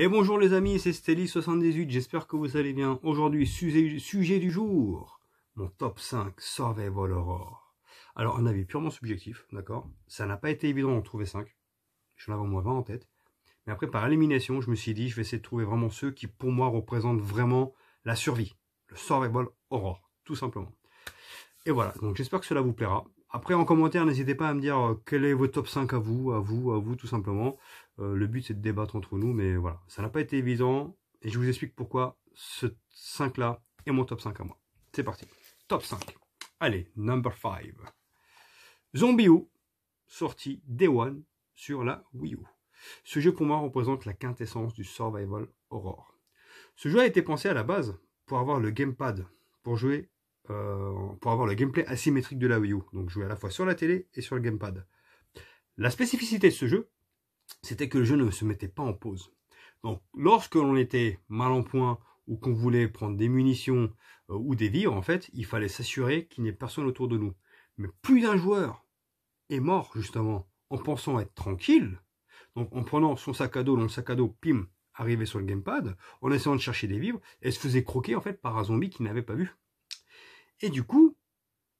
Et bonjour les amis, c'est Stelly78, j'espère que vous allez bien. Aujourd'hui, sujet, du jour, mon top 5 Survival aurore Alors, un avis purement subjectif, d'accord Ça n'a pas été évident d'en trouver 5, je l'avais au moins 20 en tête. Mais après, par élimination, je me suis dit, je vais essayer de trouver vraiment ceux qui, pour moi, représentent vraiment la survie. Le Survival aurore tout simplement. Et voilà, donc j'espère que cela vous plaira. Après, en commentaire, n'hésitez pas à me dire euh, quel est votre top 5 à vous, à vous, à vous, tout simplement. Euh, le but, c'est de débattre entre nous, mais voilà. Ça n'a pas été évident, et je vous explique pourquoi ce 5-là est mon top 5 à moi. C'est parti. Top 5. Allez, number 5. Zombie U, sorti Day One sur la Wii U. Ce jeu pour moi représente la quintessence du survival horror. Ce jeu a été pensé à la base pour avoir le gamepad, pour jouer euh, pour avoir le gameplay asymétrique de la Wii U, donc jouer à la fois sur la télé et sur le gamepad. La spécificité de ce jeu, c'était que le jeu ne se mettait pas en pause. Donc lorsque l'on était mal en point ou qu'on voulait prendre des munitions euh, ou des vivres, en fait, il fallait s'assurer qu'il n'y ait personne autour de nous. Mais plus d'un joueur est mort, justement, en pensant être tranquille, donc en prenant son sac à dos, l'on sac à dos, pim, arrivé sur le gamepad, en essayant de chercher des vivres, et se faisait croquer, en fait, par un zombie qu'il n'avait pas vu. Et du coup,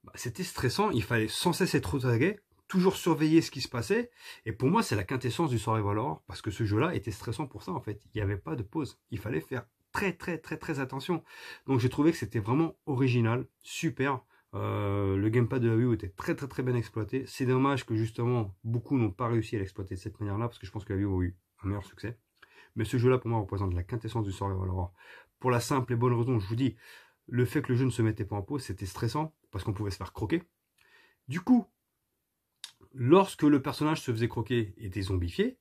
bah, c'était stressant, il fallait sans cesse être au toujours surveiller ce qui se passait. Et pour moi, c'est la quintessence du Survival Horror, parce que ce jeu-là était stressant pour ça, en fait. Il n'y avait pas de pause. Il fallait faire très, très, très, très attention. Donc, j'ai trouvé que c'était vraiment original, super. Euh, le gamepad de la Wii était très, très, très bien exploité. C'est dommage que, justement, beaucoup n'ont pas réussi à l'exploiter de cette manière-là, parce que je pense que la Wii U a eu un meilleur succès. Mais ce jeu-là, pour moi, représente la quintessence du Survival Horror. Pour la simple et bonne raison, je vous dis, le fait que le jeu ne se mettait pas en pause, c'était stressant, parce qu'on pouvait se faire croquer. Du coup, lorsque le personnage se faisait croquer et était zombifié,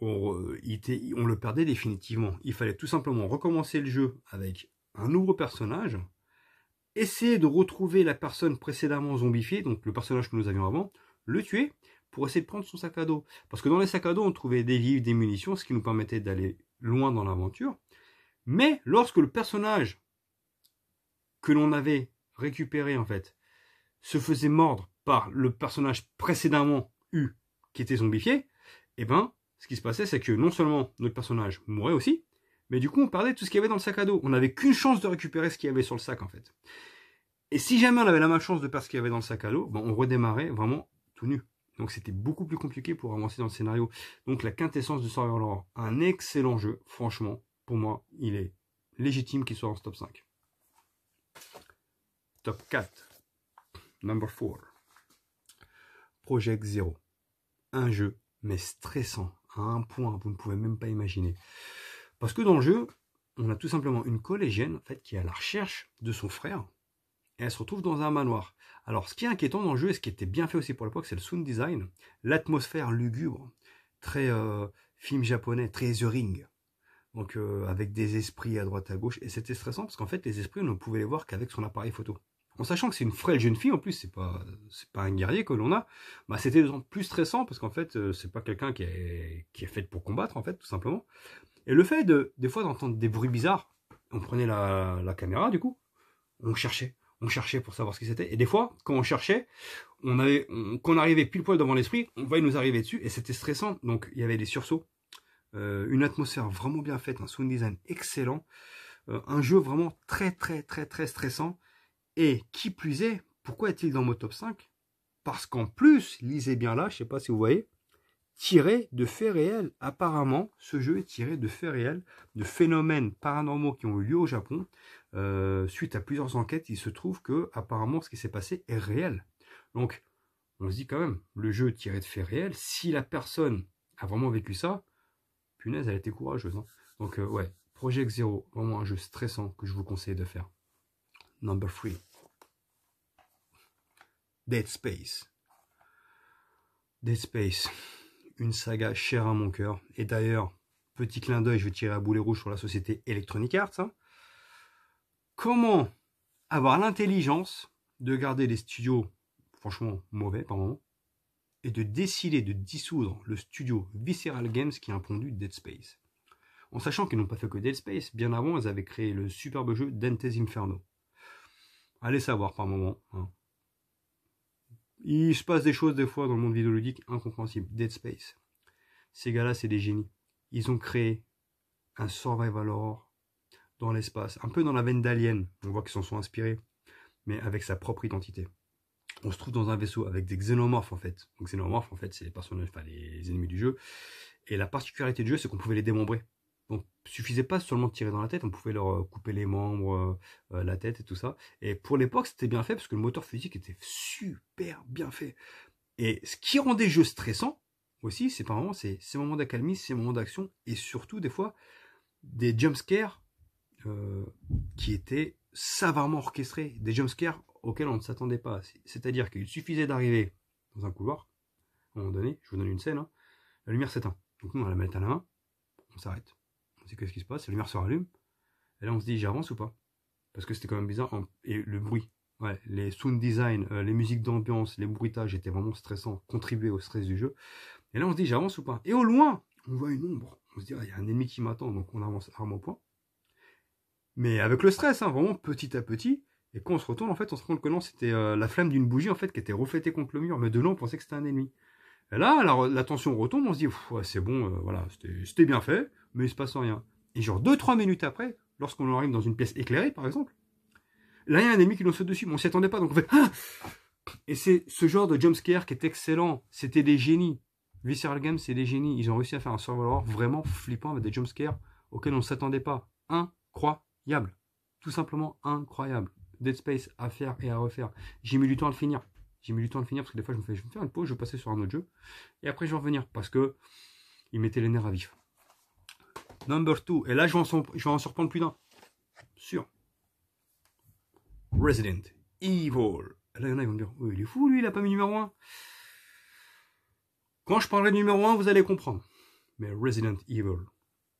on le perdait définitivement. Il fallait tout simplement recommencer le jeu avec un nouveau personnage, essayer de retrouver la personne précédemment zombifiée, donc le personnage que nous avions avant, le tuer pour essayer de prendre son sac à dos. Parce que dans les sacs à dos, on trouvait des livres, des munitions, ce qui nous permettait d'aller loin dans l'aventure. Mais lorsque le personnage que l'on avait récupéré en fait se faisait mordre par le personnage précédemment eu qui était zombifié, et eh ben ce qui se passait c'est que non seulement notre personnage mourait aussi, mais du coup on perdait tout ce qu'il y avait dans le sac à dos. On n'avait qu'une chance de récupérer ce qu'il y avait sur le sac en fait. Et si jamais on avait la chance de perdre ce qu'il y avait dans le sac à dos, ben, on redémarrait vraiment tout nu. Donc c'était beaucoup plus compliqué pour avancer dans le scénario. Donc la quintessence de Survivor un excellent jeu, franchement, pour moi, il est légitime qu'il soit en stop 5. 4. Number 4. Project Zero. Un jeu, mais stressant, à un point, vous ne pouvez même pas imaginer. Parce que dans le jeu, on a tout simplement une collégienne en fait, qui est à la recherche de son frère, et elle se retrouve dans un manoir. Alors, ce qui est inquiétant dans le jeu, et ce qui était bien fait aussi pour l'époque, c'est le sound design, l'atmosphère lugubre, très euh, film japonais, très The Ring. Donc, euh, avec des esprits à droite à gauche, et c'était stressant parce qu'en fait, les esprits, on ne pouvait les voir qu'avec son appareil photo en sachant que c'est une frêle jeune fille en plus, c'est pas c'est pas un guerrier que l'on a, bah c'était d'autant plus stressant parce qu'en fait euh, c'est pas quelqu'un qui est qui est fait pour combattre en fait tout simplement. Et le fait de des fois d'entendre des bruits bizarres, on prenait la, caméra du coup, on cherchait, on cherchait pour savoir ce que c'était. Et des fois quand on cherchait, on avait arrivait pile poil devant l'esprit, on va nous arriver dessus et c'était stressant. Donc il y avait des sursauts, euh, une atmosphère vraiment bien faite, un sound design excellent, euh, un jeu vraiment très très très très stressant et qui plus est, pourquoi est-il dans mon top 5 Parce qu'en plus, lisez bien là, je ne sais pas si vous voyez, tiré de faits réels. Apparemment, ce jeu est tiré de faits réels, de phénomènes paranormaux qui ont eu lieu au Japon. Euh, suite à plusieurs enquêtes, il se trouve que apparemment ce qui s'est passé est réel. Donc, on se dit quand même, le jeu tiré de faits réels, si la personne a vraiment vécu ça, punaise, elle était courageuse. Hein. Donc, euh, ouais, Project Zero, vraiment un jeu stressant que je vous conseille de faire. Number 3. Dead Space. Dead Space, une saga chère à mon cœur. Et d'ailleurs, petit clin d'œil, je vais tirer à boulet rouge sur la société Electronic Arts. Hein. Comment avoir l'intelligence de garder les studios franchement mauvais par moment et de décider de dissoudre le studio Visceral Games qui a impondu Dead Space en sachant qu'ils n'ont pas fait que Dead Space. Bien avant, ils avaient créé le superbe jeu Dante's Inferno. Allez savoir par moment. Hein il se passe des choses des fois dans le monde vidéoludique incompréhensible. Dead Space. Ces gars-là, c'est des génies. Ils ont créé un survival horror dans l'espace, un peu dans la veine d'Alien. On voit qu'ils s'en sont inspirés, mais avec sa propre identité. On se trouve dans un vaisseau avec des xénomorphes en fait. Donc xénomorphes en fait, c'est les personnages, enfin les ennemis du jeu. Et la particularité du jeu, c'est qu'on pouvait les démembrer ne suffisait pas seulement de tirer dans la tête, on pouvait leur euh, couper les membres, euh, euh, la tête et tout ça. Et pour l'époque, c'était bien fait parce que le moteur physique était super bien fait. Et ce qui rendait le jeu stressant aussi, c'est par c'est ces moments d'accalmie, ces moments d'action et surtout des fois des jumpscares euh, qui étaient savamment orchestrés, des jumpscares auxquels on ne s'attendait pas. C'est-à-dire qu'il suffisait d'arriver dans un couloir, à un moment donné, je vous donne une scène, hein. la lumière s'éteint. Donc nous, on la met à la main, on s'arrête c'est qu'est-ce qui se passe La lumière se rallume. Et là, on se dit, j'avance ou pas Parce que c'était quand même bizarre. Et le bruit. Ouais, les sound design, euh, les musiques d'ambiance, les bruitages étaient vraiment stressants, contribuaient au stress du jeu. Et là, on se dit, j'avance ou pas Et au loin, on voit une ombre. On se dit, ah, il y a un ennemi qui m'attend, donc on avance arme au point. Mais avec le stress, hein, vraiment petit à petit. Et quand on se retourne, en fait, on se rend compte que non, c'était euh, la flamme d'une bougie, en fait, qui était reflétée contre le mur. Mais de là, on pensait que c'était un ennemi. Et là, la, tension retombe, on se dit, c'est bon, euh, voilà, c'était bien fait, mais il se passe rien. Et genre 2-3 minutes après, lorsqu'on arrive dans une pièce éclairée, par exemple, là, il y a un ennemi qui nous saute dessus, mais on s'y attendait pas, donc on fait, ah Et c'est ce genre de jumpscare qui est excellent, c'était des génies. Visceral Games, c'est des génies, ils ont réussi à faire un survival vraiment flippant avec des jumpscares auxquels on ne s'attendait pas. Incroyable. Tout simplement incroyable. Dead Space à faire et à refaire. J'ai mis du temps à le finir. J'ai mis du temps à le finir parce que des fois je me fais, une pause, je passais sur un autre jeu. Et après je vais revenir parce que il mettait les nerfs à vif. Number 2. Et là je vais en, je surprendre plus d'un. Sûr. Resident Evil. Là, il y en a qui vont me dire, oh, il est fou lui, il a pas mis numéro 1. Quand je parlerai de numéro 1, vous allez comprendre. Mais Resident Evil.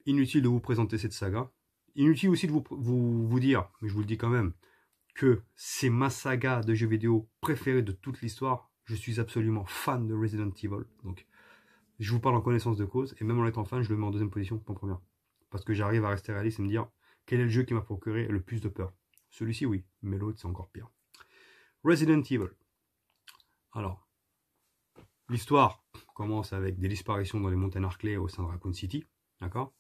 Inutile de vous présenter cette saga. Inutile aussi de vous dire, mais je vous le dis quand même, que c'est ma saga de jeux vidéo préférée de toute l'histoire. Je suis absolument fan de Resident Evil. Donc, je vous parle en connaissance de cause. Et même en étant fan, je le mets en deuxième position en première. Parce que j'arrive à rester réaliste et me dire quel est le jeu qui m'a procuré le plus de peur. Celui-ci, oui. Mais l'autre, c'est encore pire. Resident Evil. Alors, l'histoire commence avec des disparitions dans les montagnes Arclay au sein de Raccoon City. D'accord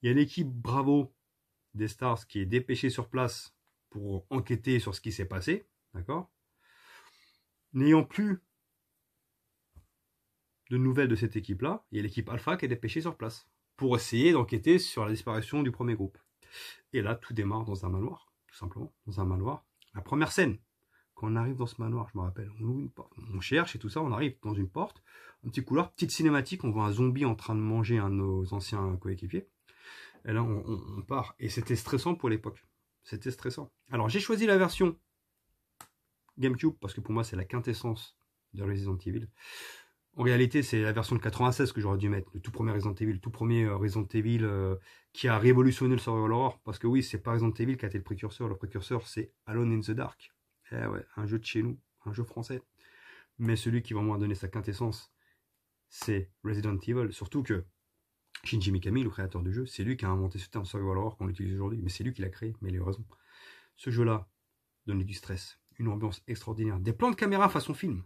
Il y a l'équipe Bravo des Stars qui est dépêchée sur place pour enquêter sur ce qui s'est passé, d'accord N'ayant plus de nouvelles de cette équipe-là, il y a l'équipe Alpha qui est dépêchée sur place pour essayer d'enquêter sur la disparition du premier groupe. Et là, tout démarre dans un manoir, tout simplement, dans un manoir. La première scène, quand on arrive dans ce manoir, je me rappelle, on cherche et tout ça, on arrive dans une porte, un petit couloir, petite cinématique, on voit un zombie en train de manger un de nos anciens coéquipiers. Et là, on part. Et c'était stressant pour l'époque. C'était stressant. Alors j'ai choisi la version GameCube parce que pour moi c'est la quintessence de Resident Evil. En réalité, c'est la version de 96 que j'aurais dû mettre, le tout premier Resident Evil, le tout premier euh, Resident Evil euh, qui a révolutionné le survival horror. Parce que oui, c'est pas Resident Evil qui a été le précurseur. Le précurseur, c'est Alone in the Dark. Eh un jeu de chez nous, un jeu français. Mais celui qui vraiment a donné sa quintessence, c'est Resident Evil. Surtout que Shinji Mikami, le créateur du jeu, c'est lui qui a inventé ce terme survival horror qu'on utilise aujourd'hui, mais c'est lui qui l'a créé, mais il a raison. Ce jeu-là donnait du stress, une ambiance extraordinaire, des plans de caméra façon film,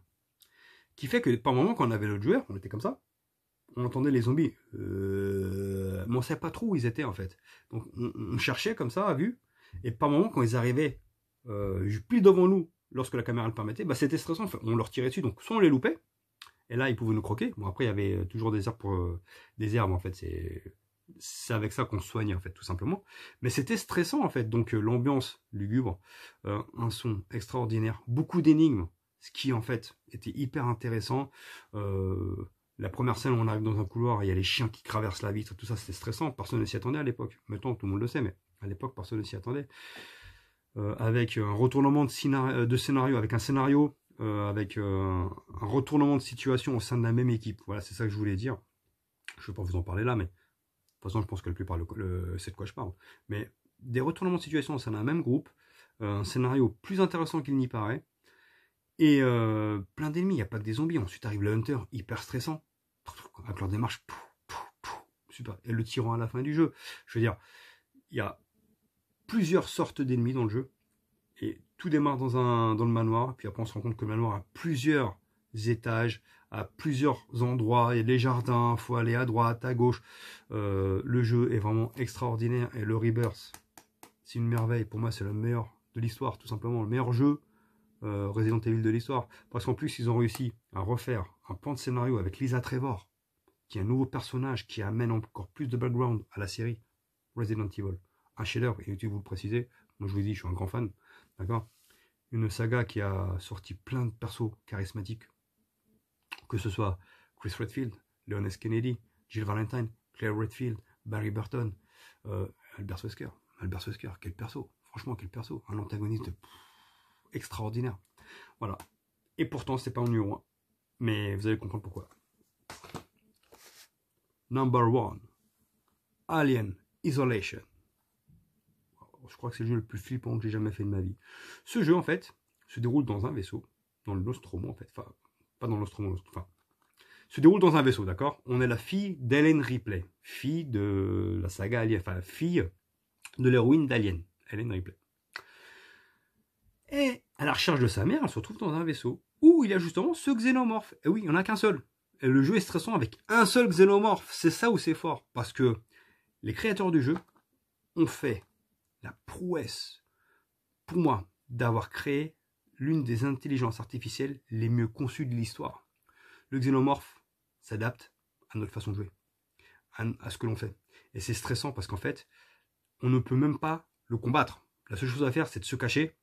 qui fait que par moment, quand on avait l'autre joueur, on était comme ça, on entendait les zombies, euh, mais on savait pas trop où ils étaient en fait. Donc on, cherchait comme ça à vue, et par moment, quand ils arrivaient euh, plus devant nous, lorsque la caméra le permettait, bah, c'était stressant, on leur tirait dessus, donc soit on les loupait, et là, ils pouvaient nous croquer. Bon, après, il y avait euh, toujours des herbes, euh, des herbes en fait. C'est c'est avec ça qu'on soigne en fait tout simplement mais c'était stressant en fait donc euh, l'ambiance lugubre un son extraordinaire beaucoup d'énigmes ce qui en fait était hyper intéressant la première scène on arrive dans un couloir il y a les chiens qui traversent la vitre tout ça c'était stressant personne ne s'y attendait à l'époque maintenant tout le monde le sait mais à l'époque personne ne s'y attendait avec un retournement de, scénario avec un scénario euh, avec euh, un retournement de situation au sein de la même équipe. Voilà, c'est ça que je voulais dire. Je ne vais pas vous en parler là, mais de toute façon, je pense que la plupart le, le, c'est de quoi je parle. Mais des retournements de situation au sein d'un même groupe, euh, un scénario plus intéressant qu'il n'y paraît, et plein d'ennemis, il n'y a pas que des zombies. Ensuite arrive le Hunter, hyper stressant, avec leur démarche, super. Et le tirant à la fin du jeu. Je veux dire, il y a plusieurs sortes d'ennemis dans le jeu, et tout démarre dans, un, dans le manoir, puis après on se rend compte que le manoir a plusieurs étages, à plusieurs endroits, il y a des jardins, il faut aller à droite, à gauche. Euh, le jeu est vraiment extraordinaire et le Rebirth, c'est une merveille. Pour moi, c'est le meilleur de l'histoire, tout simplement, le meilleur jeu euh, Resident Evil de l'histoire. Parce qu'en plus, ils ont réussi à refaire un plan de scénario avec Lisa Trevor, qui est un nouveau personnage qui amène encore plus de background à la série Resident Evil. Un chef-d'œuvre, et YouTube vous le précisez, moi je vous dis, je suis un grand fan. D'accord Une saga qui a sorti plein de persos charismatiques, que ce soit Chris Redfield, Leon S. Kennedy, Jill Valentine, Claire Redfield, Barry Burton, euh, Albert Wesker. Albert Wesker, quel perso Franchement, quel perso Un antagoniste mm. extraordinaire. Voilà. Et pourtant, c'est pas en numéro 1. Mais vous allez comprendre pourquoi. Number 1. Alien Isolation je crois que c'est le jeu le plus flippant que j'ai jamais fait de ma vie. Ce jeu, en fait, se déroule dans un vaisseau, dans le Nostromo, en fait. Enfin, pas dans le enfin, se déroule dans un vaisseau, d'accord On est la fille d'Helen Ripley, fille de la saga Alien, enfin, fille de l'héroïne d'Alien, Helen Ripley. Et à la recherche de sa mère, elle se retrouve dans un vaisseau où il y a justement ce xénomorphe. Et oui, il n'y en a qu'un seul. Et le jeu est stressant avec un seul xénomorphe. C'est ça où c'est fort. Parce que les créateurs du jeu ont fait la prouesse, pour moi, d'avoir créé l'une des intelligences artificielles les mieux conçues de l'histoire. Le xénomorphe s'adapte à notre façon de jouer, à, ce que l'on fait. Et c'est stressant parce qu'en fait, on ne peut même pas le combattre. La seule chose à faire, c'est de se cacher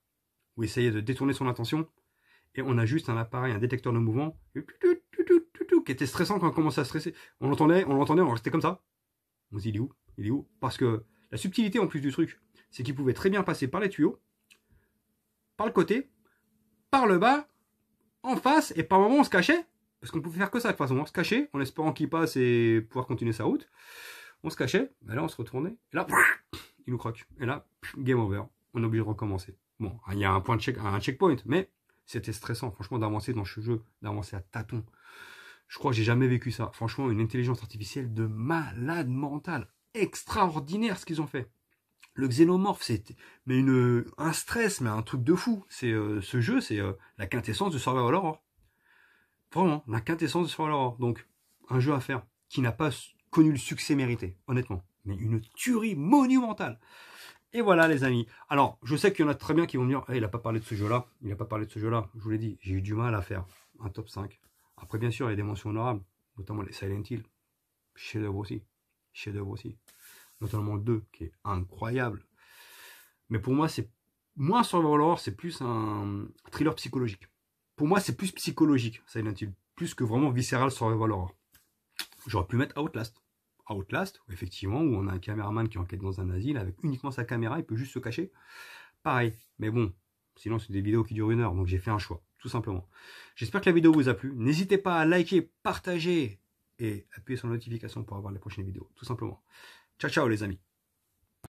ou essayer de détourner son attention. Et on a juste un appareil, un détecteur de mouvement qui était stressant quand on commençait à stresser. On l'entendait, on l'entendait, on restait comme ça. On se dit, il est où Il est où Parce que la subtilité en plus du truc, c'est qu'il pouvait très bien passer par les tuyaux, par le côté, par le bas, en face, et par moment on se cachait, parce qu'on pouvait faire que ça de toute façon, on se cachait, en espérant qu'il passe et pouvoir continuer sa route. On se cachait, mais là on se retournait, et là, il nous croque. Et là, game over, on est obligé de recommencer. Bon, il y a un point de check, un checkpoint, mais c'était stressant, franchement, d'avancer dans ce jeu, d'avancer à tâtons. Je crois que j'ai jamais vécu ça. Franchement, une intelligence artificielle de malade mental. Extraordinaire ce qu'ils ont fait le xénomorphe, c'est mais une un stress, mais un truc de fou. C'est euh, ce jeu, c'est euh, la quintessence de Survival Horror. Vraiment, la quintessence de Survival Horror. Donc, un jeu à faire qui n'a pas connu le succès mérité, honnêtement, mais une tuerie monumentale. Et voilà, les amis. Alors, je sais qu'il y en a très bien qui vont me dire, eh, il n'a pas parlé de ce jeu-là, il n'a pas parlé de ce jeu-là. Je vous l'ai dit, j'ai eu du mal à faire un top 5. Après, bien sûr, il y a des mentions honorables, notamment les Silent Hill. Chef d'œuvre aussi. Chef d'œuvre aussi notamment le 2, qui est incroyable. Mais pour moi, c'est moins survival horror, c'est plus un thriller psychologique. Pour moi, c'est plus psychologique, Silent Hill, plus que vraiment viscéral survival horror. J'aurais pu mettre Outlast. Outlast, effectivement, où on a un caméraman qui enquête dans un asile avec uniquement sa caméra, il peut juste se cacher. Pareil, mais bon, sinon c'est des vidéos qui durent une heure, donc j'ai fait un choix, tout simplement. J'espère que la vidéo vous a plu. N'hésitez pas à liker, partager et appuyer sur la notification pour avoir les prochaines vidéos, tout simplement. Ciao ciao les amis